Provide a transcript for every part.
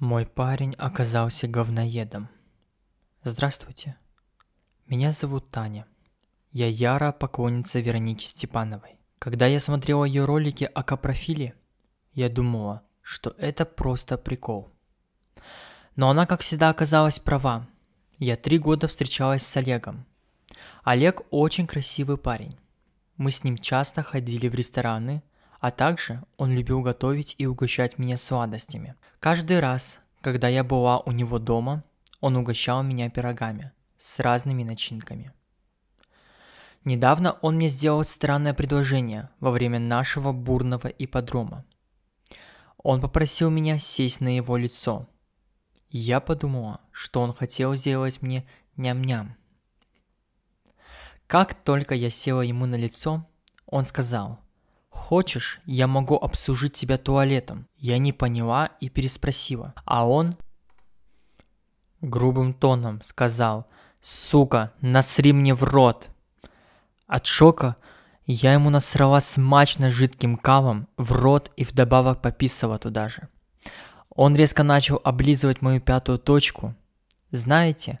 Мой парень оказался говноедом. Здравствуйте. Меня зовут Таня. Я яра поклонница Вероники Степановой. Когда я смотрела ее ролики о капрофиле, я думала, что это просто прикол. Но она, как всегда, оказалась права. Я три года встречалась с Олегом. Олег очень красивый парень. Мы с ним часто ходили в рестораны, а также он любил готовить и угощать меня сладостями. Каждый раз, когда я была у него дома, он угощал меня пирогами с разными начинками. Недавно он мне сделал странное предложение во время нашего бурного ипподрома. Он попросил меня сесть на его лицо. Я подумала, что он хотел сделать мне ням-ням. Как только я села ему на лицо, он сказал – «Хочешь, я могу обслужить тебя туалетом?» Я не поняла и переспросила. А он грубым тоном сказал «Сука, насри мне в рот!» От шока я ему насрала смачно жидким кавом в рот и вдобавок пописала туда же. Он резко начал облизывать мою пятую точку. Знаете,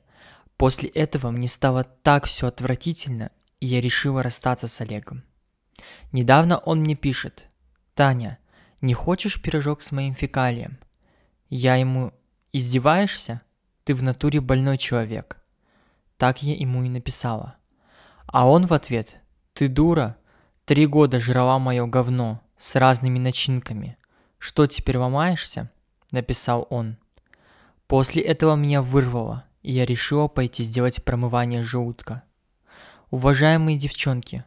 после этого мне стало так все отвратительно, и я решила расстаться с Олегом. Недавно он мне пишет. «Таня, не хочешь пирожок с моим фекалием?» Я ему «Издеваешься? Ты в натуре больной человек». Так я ему и написала. А он в ответ «Ты дура? Три года жрала мое говно с разными начинками. Что теперь ломаешься?» написал он. После этого меня вырвало, и я решила пойти сделать промывание желудка. Уважаемые девчонки,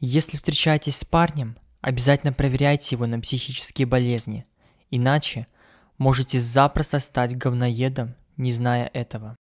если встречаетесь с парнем, обязательно проверяйте его на психические болезни, иначе можете запросто стать говноедом, не зная этого.